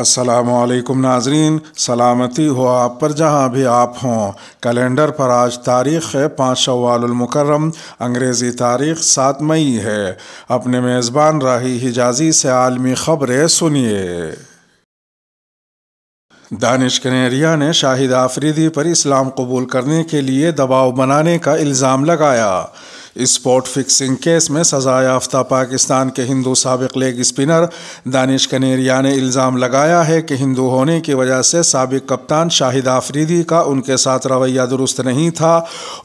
असलकम नाजरीन सलामती हो आप पर जहाँ भी आप हों कैलेंडर पर आज तारीख़ है पाँच शवालमकरम अंग्रेज़ी तारीख सात मई है अपने मेज़बान राही हिजाजी से आलमी ख़बरें सुनिए दानिश कनेरिया ने शाहिद आफरीदी पर इस्लाम कबूल करने के लिए दबाव बनाने का इल्ज़ाम लगाया स्पॉट फिक्सिंग केस में सजायाफ्ता पाकिस्तान के हिंदू सबक लेग स्पिनर दानिश कनेरिया ने इल्ज़ाम लगाया है कि हिंदू होने की वजह से सबक कप्तान शाहिद आफरीदी का उनके साथ रवैया दुरुस्त नहीं था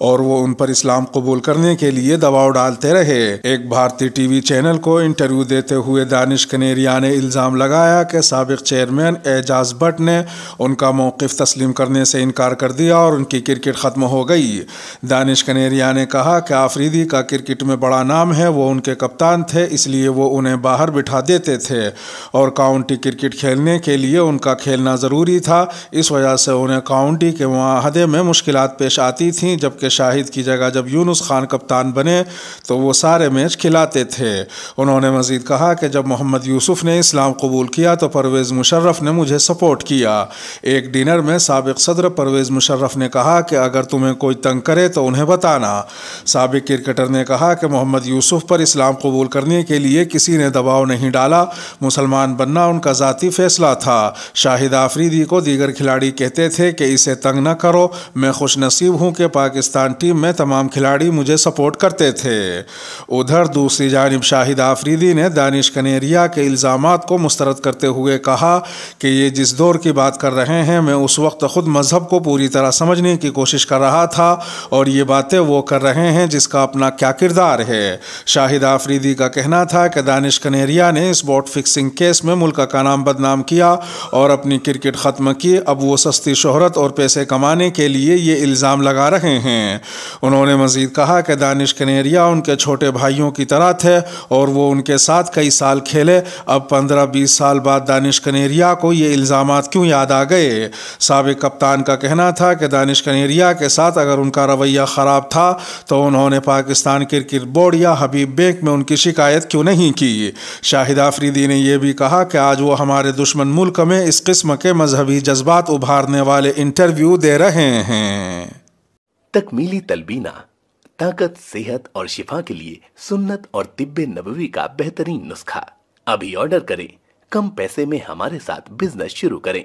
और वो उन पर इस्लाम कबूल करने के लिए दबाव डालते रहे एक भारतीय टी वी चैनल को इंटरव्यू देते हुए दानिश कनेरिया ने इल्ज़ाम लगाया कि सबक चेयरमैन एजाज भट्ट ने उनका मौक़ तस्लीम करने से इनकार कर दिया और उनकी क्रिकेट ख़त्म हो गई दानिश कनेरिया ने कहा कि आफरीदी कोहली का क्रिकेट में बड़ा नाम है वो उनके कप्तान थे इसलिए वो उन्हें बाहर बिठा देते थे और काउंटी क्रिकेट खेलने के लिए उनका खेलना ज़रूरी था इस वजह से उन्हें काउंटी के माहदे में मुश्किल पेश आती थीं जबकि शाहिद की जगह जब यूनुस खान कप्तान बने तो वो सारे मैच खिलाते थे उन्होंने मज़ीद कहा कि जब मोहम्मद यूसुफ ने इस्लाम कबूल किया तो परवेज़ मुशर्रफ ने मुझे सपोर्ट किया एक डिनर में सबक सदर परवेज़ मुशर्रफ ने कहा कि अगर तुम्हें कोई तंग करे तो उन्हें बताना सबक क्रिकेट क्रिकेटर ने कहा कि मोहम्मद यूसुफ पर इस्लाम कबूल करने के लिए किसी ने दबाव नहीं डाला मुसलमान बनना उनका ज़ाती फैसला था शाहिद आफरीदी को दीगर खिलाड़ी कहते थे कि इसे तंग न करो मैं खुश नसीब हूँ कि पाकिस्तान टीम में तमाम खिलाड़ी मुझे सपोर्ट करते थे उधर दूसरी जानब शाहिद आफरीदी ने दानिश कनेरिया के इल्ज़ाम को मुस्रद करते हुए कहा कि ये जिस दौर की बात कर रहे हैं मैं उस वक्त खुद मज़हब को पूरी तरह समझने की कोशिश कर रहा था और ये बातें वो कर रहे हैं जिसका अपना अपना क्या किरदार है शाहिद आफरीदी का कहना था कि दानिश कनेरिया ने इस बॉट फिक्सिंग केस में मुल्क का नाम बदनाम किया और अपनी क्रिकेट ख़त्म की अब वो सस्ती शहरत और पैसे कमाने के लिए ये इल्ज़ाम लगा रहे हैं उन्होंने मज़ीद कहा कि दानिश कनेरिया उनके छोटे भाइयों की तरह थे और वो उनके साथ कई साल खेले अब पंद्रह बीस साल बाद दानिश कनेरिया को ये इल्ज़ाम क्यों याद आ गए सबक कप्तान का कहना था कि दानिश कनेरिया के साथ अगर उनका रवैया ख़राब था तो उन्होंने पाकिस्तान पाकिस्तान क्रिकेट बोर्ड या हबीब बेग में उनकी शिकायत क्यों नहीं की शाहिद आफरीदी ने यह भी कहा कि आज वो हमारे दुश्मन मुल्क में इस किस्म के मजहबी जज्बात उभारने वाले इंटरव्यू दे रहे हैं तकमीली तलबीना ताकत सेहत और शिफा के लिए सुन्नत और तिब्ब नबी का बेहतरीन नुस्खा अभी ऑर्डर करें कम पैसे में हमारे साथ बिजनेस शुरू करें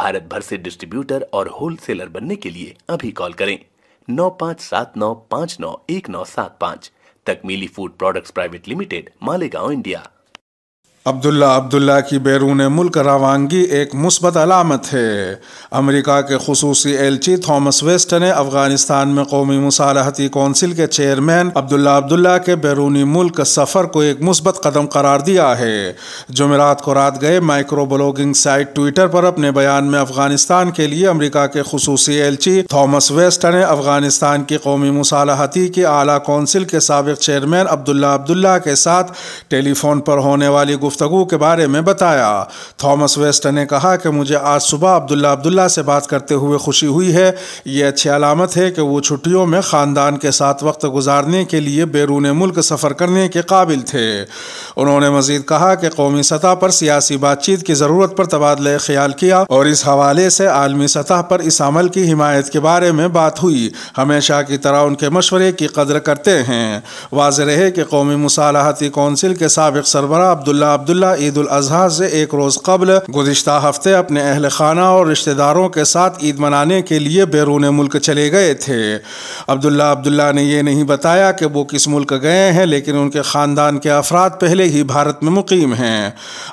भारत भर से डिस्ट्रीब्यूटर और होलसेलर बनने के लिए अभी कॉल करें नौ पाँच सात नौ पाँच नौ एक नौ सात पाँच Takmeeli food products private limited Malegaon India Abdullah Abdullah की बैरून मुल्क रवानगी एक मुस्बत अलामत है अमरीका के खसूसी एलची थॉमस वेस्ट ने अफगानिस्तान में कौमी मुसालहती कौंसिल के चेयरमैन अब्दुल्ला अब्दुल्ला के बैरूनी मुल्क सफ़र को एक मुस्बत कदम करार दिया है जमेरात को रात गए माइक्रो ब्लॉगिंग साइट ट्विटर पर अपने बयान में अफगानिस्तान के लिए अमरीका के खसूसी एलची थॉमस वेस्ट ने अफगानिस्तान की कौमी मुसालहती की आला कौंसिल के सबक चेयरमैन अब्दुल्ला अब्दुल्ला के साथ टेलीफोन पर होने वाली गुफ गुफ्तु के बारे में बताया थॉमस वेस्ट ने कहा कि मुझे आज सुबह अब्दुल्ला अब्दुल्ला से बात करते हुए खुशी हुई है ये अच्छी अलामत है कि वो छुट्टियों में ख़ानदान के साथ वक्त गुजारने के लिए बैरून मुल्क सफ़र करने के काबिल थे उन्होंने मजीद कहा कि कौमी सतह पर सियासी बातचीत की ज़रूरत पर तबादला ख्याल किया और इस हवाले से आलमी सतह पर इस अमल की हिमायत के बारे में बात हुई हमेशा की तरह उनके मशवरे की कदर करते हैं वाज रहे कि कौमी मसालहती कौंसिल के सबक सरबरा अब्दुल्ला अब्दुल्ला ईद उल अजहा से एक रोज़ कबल गुजशत हफ्ते अपने अहल खाना और रिश्तेदारों के साथ ईद मनाने के लिए बैरून मुल्क चले गए थे अब्दुल्ला अब्दुल्ला ने यह नहीं बताया कि वो किस मुल्क गए हैं लेकिन उनके ख़ानदान के अफराद पहले ही भारत में मुकीम हैं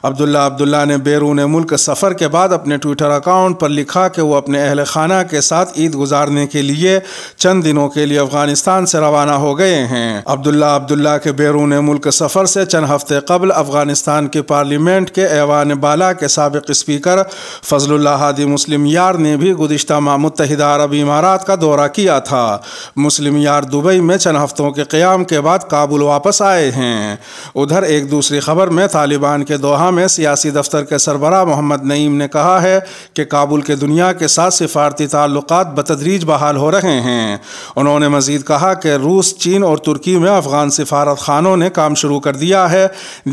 अब्दुल्ला अब्दुल्ला ने बैरून मुल्क सफ़र के बाद अपने ट्विटर अकाउंट पर लिखा कि वो अपने अहल खाना के साथ ईद गुजारने के लिए चंद दिनों के लिए अफगानिस्तान से रवाना हो गए हैं अब्दुल्ला अब्दुल्ला के बैरून मुल्क सफ़र से चंद हफ्ते कबल अफगानिस्तान पाकिस्तान के पार्लियामेंट के ऐवान बाला के सबक स्पीकर फजलुल्ला हादी मुस्लिम यार ने भी गुज्त माह मुतहदा अरब इमारात का दौरा किया था मुस्लिम यार दुबई में चंद हफ्तों के क़्याम के बाद काबुल वापस आए हैं उधर एक दूसरी खबर में तालिबान के दोहा में सियासी दफ्तर के सरबरा मोहम्मद नईम ने कहा है कि काबुल के दुनिया के साथ सिफारती ताल्लुक बतदरीज बहाल हो रहे हैं उन्होंने मजीद कहा कि रूस चीन और तुर्की में अफगान सिफारत खानों ने काम शुरू कर दिया है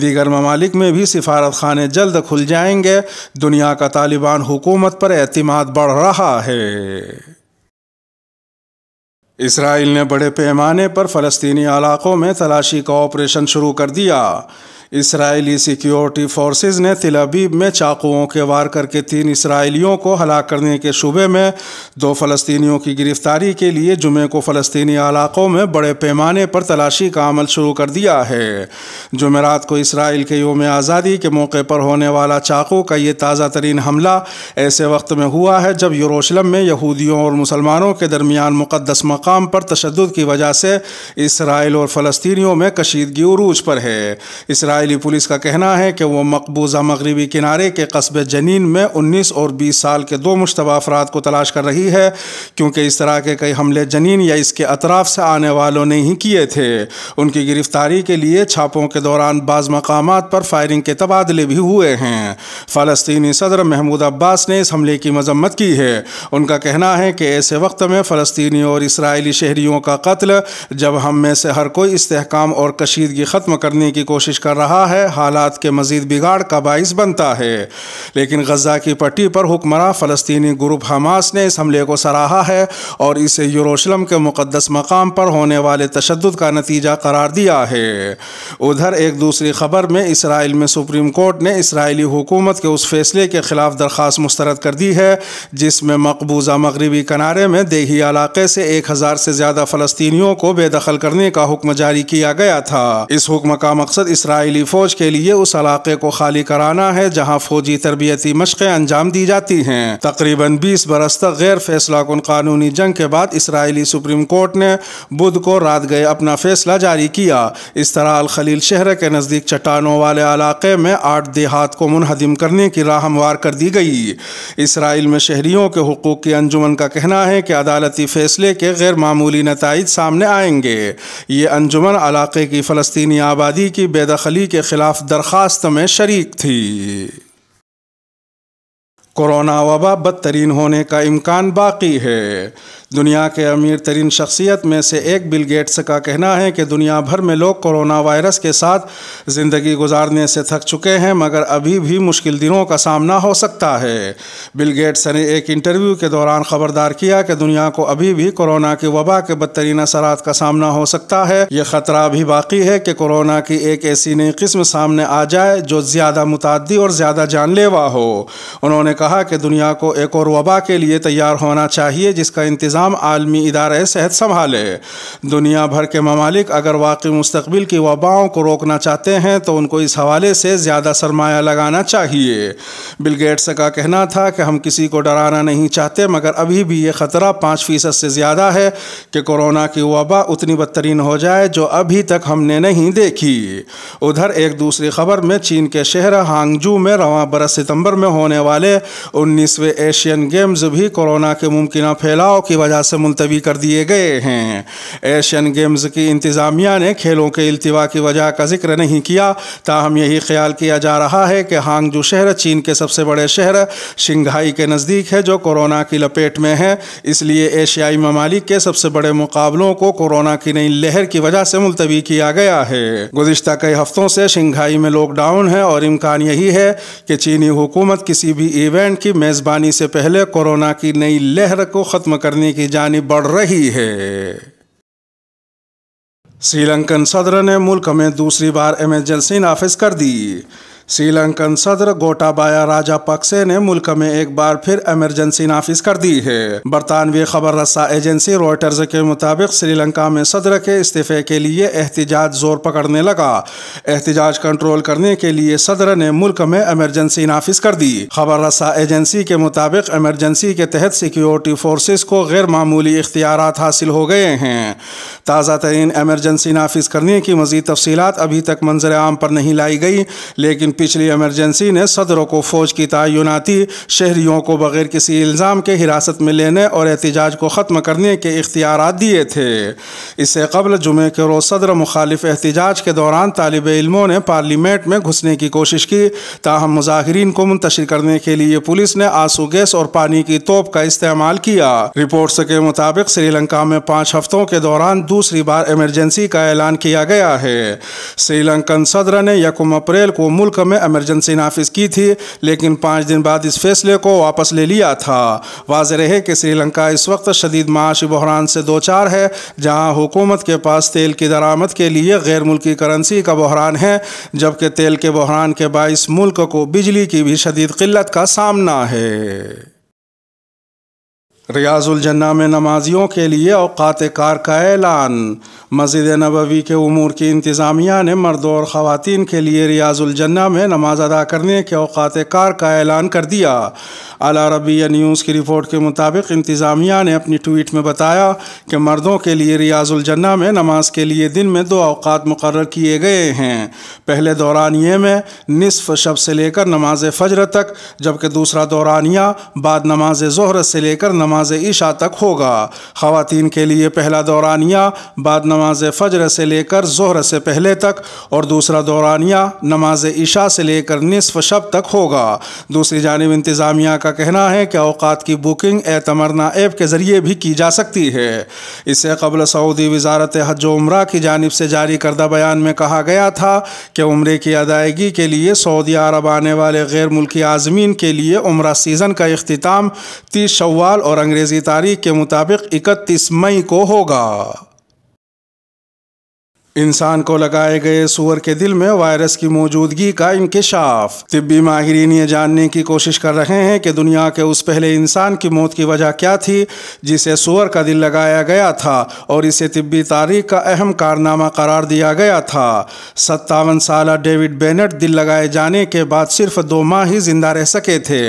दीगर ममालिक ममालिक में भी सिफारत खाने जल्द खुल जाएंगे दुनिया का तालिबान हुकूमत पर अतमाद बढ़ रहा है इसराइल ने बड़े पैमाने पर फ़लस्तनी इलाक़ों में तलाशी का ऑपरेशन शुरू कर दिया इसराइली सिक्योरिटी फोर्सेस ने तिलबीब में चाकुओं के वार करके तीन इसराइलियों को हलाक करने के शुबे में दो फलस्तियों की गिरफ्तारी के लिए जुमे को फलस्तनी इलाक़ों में बड़े पैमाने पर तलाशी का अमल शुरू कर दिया है जुमेरात को इसराइल के योम आज़ादी के मौके पर होने वाला चाकू का ये ताज़ा तरीन हमला ऐसे वक्त में हुआ है जब यरूशलम में यहूदियों और मुसलमानों के दरमियान मुक़दस मकाम मकाम पर तशद की वजह से इसराइल और फ़लस्तियों में कशीदगी उरूज पर है इसराइली पुलिस का कहना है कि वह मकबूजा मगरबी किनारे के कस्बे जनीन में उन्नीस और बीस साल के दो मुशतबा अफराद को तलाश कर रही है क्योंकि इस तरह के कई हमले जनीन या इसके अतराफ से आने वालों ने ही किए थे उनकी गिरफ्तारी के लिए छापों के दौरान बाज़ मकाम पर फायरिंग के तबादले भी हुए हैं फ़लस्तनी सदर महमूद अब्बास ने इस हमले की मजम्मत की है उनका कहना है कि ऐसे वक्त में फ़लस्तनी और इसराइल इसराइली शहरीों का कत्ल जब हम में से हर कोई इस्तेकाम और कशीदगी ख़त्म करने की कोशिश कर रहा है हालात के मज़ीद बिगाड़ का बाइस बनता है लेकिन गजा की पट्टी पर हुक्मरान फ़लस्तनी ग्रुप हमास ने इस हमले को सराहा है और इसे यूरोशलम के मुकदस मकाम पर होने वाले तशद का नतीजा करार दिया है उधर एक दूसरी खबर में इसराइल में सुप्रीम कोर्ट ने इसराइली हुकूमत के उस फैसले के खिलाफ दरख्वास्त मुस्तरद कर दी है जिसमें मकबूजा मगरबी किनारे में देही इलाके से एक हज़ार से ज्यादा फलस्तीनियों को बेदखल करने का हुक्म जारी किया गया था इस हुक्म का मकसद इसराइली फौज के लिए उस इलाके को खाली कराना है जहाँ फौजी तरबियती मशक़ें अंजाम दी जाती हैं तकरीबन बीस बरस तक गैर फैसला कन कानूनी जंग के बाद इसराइली सुप्रीम कोर्ट ने बुध को रात गए अपना फैसला जारी किया इस तरह अल खलील शहर के नज़दीक चट्टानों वाले इलाके में आठ देहात को मुनहदम करने की राह हमवार कर दी गई इसराइल में शहरियों के हकूक़ की अंजुमन का कहना है कि अदालती फैसले के गैर गैर मामूली नतज सामने आएंगे ये अंजुमन इलाके की फ़लस्तनी आबादी की बेदखली के ख़िलाफ़ दरख्वास्त में शरीक थी कोरोना वबा बदतरीन होने का इम्कान बाकी है दुनिया के अमीर तरीन शख्सियत में से एक बिल गेट्स का कहना है कि दुनिया भर में लोग कोरोना वायरस के साथ ज़िंदगी गुजारने से थक चुके हैं मगर अभी भी मुश्किल दिनों का सामना हो सकता है बिल गेट्स ने एक इंटरव्यू के दौरान ख़बरदार किया कि दुनिया को अभी भी कोरोना की वबा के बदतरीन असरात का सामना हो सकता है यह ख़तरा भी बाकी है कि कोरोना की एक ऐसी नई किस्म सामने आ जाए जो ज़्यादा मुतदी और ज़्यादा जानलेवा हो उन्होंने कहा कहा कि दुनिया को एक और वबा के लिए तैयार होना चाहिए जिसका इंतज़ाम आलमी इदार सेहत संभाले दुनिया भर के ममालिक अगर वाकई मुस्तबिल की वबाओं को रोकना चाहते हैं तो उनको इस हवाले से ज़्यादा सरमाया लगाना चाहिए बिलगेट्स का कहना था कि हम किसी को डराना नहीं चाहते मगर अभी भी ये ख़तरा पाँच फ़ीसद से ज़्यादा है कि कोरोना की वबा उतनी बदतरीन हो जाए जो अभी तक हमने नहीं देखी उधर एक दूसरी खबर में चीन के शहर हांगजू में रवा बरस सितंबर में होने वाले उन्नीसवें एशियन गेम्स भी कोरोना के मुमकिन फैलाव की वजह से मुलतवी कर दिए गए हैं एशियन गेम्स की इंतज़ामिया ने खेलों के अल्तवा की वजह का जिक्र नहीं किया ताहम यही ख्याल किया जा रहा है कि हांगजू शहर चीन के सबसे बड़े शहर शंघाई के नज़दीक है जो कोरोना की लपेट में है इसलिए एशियाई ममालिक के सबसे बड़े मुकाबलों को कोरोना की नई लहर की वजह से मुलतवी किया गया है गुजशत कई हफ्तों से शंघाई में लॉकडाउन है और इम्कान यही है कि चीनी हुकूमत किसी भी इवेंट इवेंट की मेज़बानी से पहले कोरोना की नई लहर को ख़त्म करने की जानी बढ़ रही है श्रीलंकन सदर ने मुल्क में दूसरी बार इमरजेंसी नाफिज कर दी श्रीलंकन सदर गोटाबाया राजा पक्से ने मुल्क में एक बार फिर इमरजेंसी नाफिज कर दी है बरतानवी खबर रसा एजेंसी रॉयटर्स के मुताबिक श्रीलंका में सदर के इस्तीफे के लिए एहतजाज जोर पकड़ने लगा एहतजाज कंट्रोल करने के लिए सदर ने मुल्क में इमरजेंसी नाफिज कर दी खबर रसा एजेंसी के मुताबिक इमरजेंसी के तहत सिक्योरिटी फोर्सेज को गैर मामूली इख्तियार हासिल हो गए हैं ताज़ा तरीन इमरजेंसी नाफिज करने की मजीद तफसीत अभी तक मंजर आम पर नहीं लाई गई लेकिन पिछली इमरजेंसी ने सदरों को फौज की तयनती शहरियों को बगैर किसी इल्ज़ाम के हिरासत में लेने और एहतजाज को ख़त्म करने के इख्तियार दिए थे इससे कबल जुमे के रोज़ सदर मुखालिफ एहतजाज के दौरान तालब इलमों ने पार्लियामेंट में घुसने की कोशिश की ताहम मुजाहरीन को मुंतशिर करने के लिए पुलिस ने आंसू गैस और पानी की तोप का इस्तेमाल किया रिपोर्ट्स के मुताबिक श्रीलंका में पाँच हफ्तों के दौरान दूसरी बार इमरजेंसी का ऐलान किया गया है श्रीलंकन सदर ने यकम अप्रैल को मुल्क मुल्क में एमरजेंसी नाफिज की थी लेकिन पाँच दिन बाद इस फैसले को वापस ले लिया था वाज रहे कि श्रीलंका इस वक्त शदीद माशी बहरान से दो चार है जहाँ हुकूमत के पास तेल की दरामद के लिए गैर मुल्की करेंसी का बहरान है जबकि तेल के बहरान के बायस मुल्क को बिजली की भी शदीद किल्लत का सामना है रियाजुलजन्ना में नमाजियों के लिए अवकात कार का ऐलान मस्जिद नबवी के अमूर की इंतज़ामिया ने मर्दों और ख़वान के लिए रियाजुलजन्ना में नमाज अदा करने के अवकात कार का ऐलान कर दिया अला रबिया न्यूज़ की रिपोर्ट के मुताबिक इंतज़ामिया ने अपनी ट्वीट में बताया कि मर्दों के लिए रियाजुलजन्ना में नमाज के लिए दिन में दो अवकात मुकर किए गए हैं पहले दौरानिए में नसफ़ शब से लेकर नमाज फजर तक जबकि दूसरा दौरानिया बाद नमाज जहर से लेकर नमाज नमाज ईशा तक होगा खातन के लिए पहला दौरानिया बाद नमाज फ़जर से लेकर जहर से पहले तक और दूसरा दौरानिया नमाज ईशा से लेकर नसफ शब तक होगा दूसरी जानब इंतज़ामिया का कहना है कि अवकात की बुकिंग ए तमरना ऐप के ज़रिए भी की जा सकती है इससे कबल सऊदी वजारत हज उम्र की जानब से जारी करदा बयान में कहा गया था कि उम्र की अदायगी के लिए सऊदी अरब आने वाले गैर मुल्की आज़मीन के लिए उम्र सीज़न का अख्ताम तीस शवाल और अंग्रेजी तारीख के मुताबिक इकतीस मई को होगा इंसान को लगाए गए सुअर के दिल में वायरस की मौजूदगी का इंकशाफ तिब्बी माहरीन ये जानने की कोशिश कर रहे हैं कि दुनिया के उस पहले इंसान की मौत की वजह क्या थी जिसे सुअर का दिल लगाया गया था और इसे तिब्बी तारीख का अहम कारनामा करार दिया गया था सत्तावन साल डेविड बेनेट दिल लगाए जाने के बाद सिर्फ दो माह ही जिंदा रह सके थे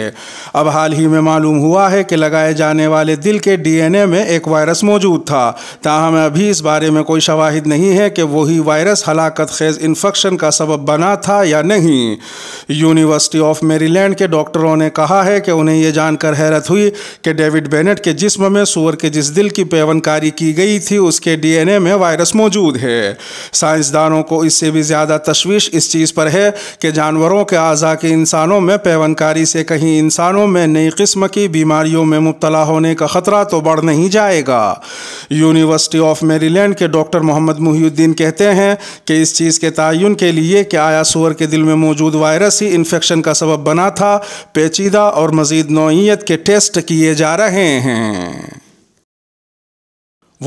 अब हाल ही में मालूम हुआ है कि लगाए जाने वाले दिल के डी में एक वायरस मौजूद था ताहम अभी इस बारे में कोई शवाहिद नहीं है कि वही वायरस हलाकत खेज इन्फेक्शन का सबब बना था या नहीं यूनिवर्सिटी ऑफ मेरीलैंड के डॉक्टरों ने कहा है कि उन्हें यह जानकर हैरत हुई कि डेविड बेनेट के जिस्म में सुअर के जिस दिल की पेवनकारी की गई थी उसके डीएनए में वायरस मौजूद है साइंसदानों को इससे भी ज़्यादा तशवीश इस चीज़ पर है कि जानवरों के अज़ा के इंसानों में पेवनकारी से कहीं इंसानों में नई किस्म की बीमारियों में मुबतला होने का ख़तरा तो बढ़ नहीं जाएगा यूनिवर्सिटी ऑफ मेरीलैंड के डॉक्टर मोहम्मद मुहिउद्दीन कहते हैं कि इस चीज़ के तयन के लिए कि आया सूअर के दिल में मौजूद वायरस ही इन्फेक्शन का सबब बना था पेचीदा और मजीद नौीयत के टेस्ट किए जा रहे हैं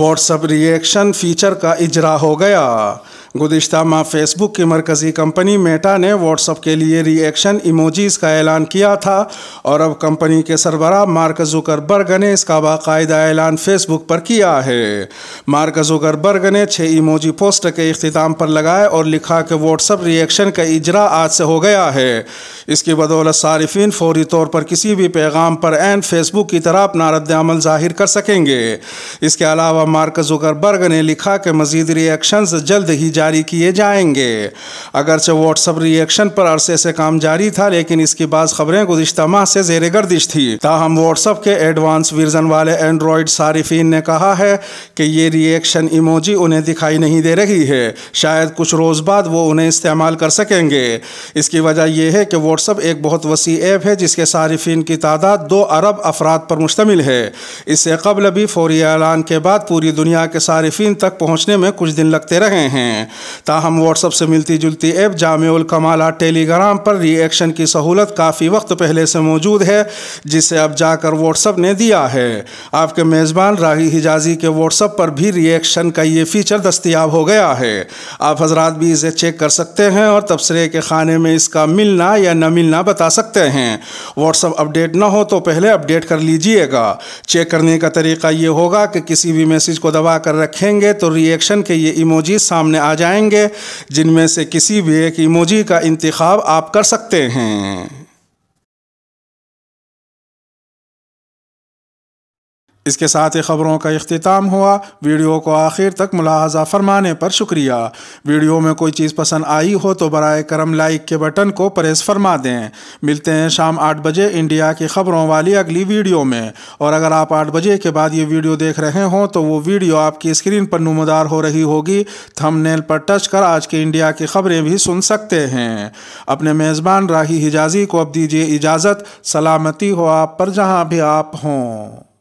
व्हाट्सअप रिएक्शन फीचर का इजरा हो गया गुजशत माह फेसबुक की मरकजी कंपनी मेटा ने व्हाट्सअप के लिए रिएक्शन इमोजीज़ का ऐलान किया था और अब कंपनी के सरबरा मार्क बर्ग ने इसका बाकायदा ऐलान फेसबुक पर किया है मार्क जुकरबर्ग ने छः इमोजी पोस्ट के अख्ताम पर लगाए और लिखा कि व्हाट्सअप रिएक्शन का इजरा आज से हो गया है इसकी बदौलत सार्फिन फौरी तौर पर किसी भी पैगाम पर एन फेसबुक की तरह अपना रद्दमल जाहिर कर सकेंगे इसके अलावा मार्क जुकरबर्ग ने लिखा कि मजीद रिएक्शन जल्द ही जारी किए जाएंगे अगरचे व्हाट्सअप रिएक्शन पर अरसे से काम जारी था लेकिन इसकी बाज खबरें गुजशत माह से जेर गर्दिश थी ताहम व्हाट्सअप के एडवांस वर्जन वाले एंड्रॉयड सार्फिन ने कहा है कि ये रिएक्शन इमोजी उन्हें दिखाई नहीं दे रही है शायद कुछ रोज़ बाद वो उन्हें इस्तेमाल कर सकेंगे इसकी वजह यह है कि व्हाट्सअप एक बहुत वसी ऐप है जिसके सार्फिन की तादाद दो अरब अफराद पर मुश्तमिल है इससे कबल भी फौरी ऐलान के बाद पूरी दुनिया के सार्फिन तक पहुँचने में कुछ दिन लगते रहे हैं ताहम व्हाट्सअप से मिलती जुलती ऐप जामल कमाल टेलीग्राम पर रिएक्शन की सहूलत काफ़ी वक्त पहले से मौजूद है जिसे अब जाकर व्हाट्सअप ने दिया है आपके मेज़बान राही हिजाजी के व्हाट्सअप पर भी रिएक्शन का ये फ़ीचर दस्तियाब हो गया है आप हजरात भी इसे चेक कर सकते हैं और तबसरे के खाने में इसका मिलना या न मिलना बता सकते हैं व्हाट्सअप अपडेट ना हो तो पहले अपडेट कर लीजिएगा चेक करने का तरीका ये होगा कि किसी भी मैसेज को दबा कर रखेंगे तो रिएक्शन के ये इमोजी सामने आ जाए जाएंगे जिनमें से किसी भी एक इमोजी का इंतखब आप कर सकते हैं इसके साथ ही खबरों का अख्ताम हुआ वीडियो को आखिर तक मुलाजा फरमाने पर शुक्रिया वीडियो में कोई चीज़ पसंद आई हो तो बर करम लाइक के बटन को प्रेस फरमा दें मिलते हैं शाम आठ बजे इंडिया की खबरों वाली अगली वीडियो में और अगर आप आठ बजे के बाद ये वीडियो देख रहे हों तो वो वीडियो आपकी स्क्रीन पर नुमदार हो रही होगी नेल पर टच कर आज के इंडिया की खबरें भी सुन सकते हैं अपने मेज़बान राही हिजाजी को अब दीजिए इजाज़त सलामती हो आप पर जहाँ भी आप हों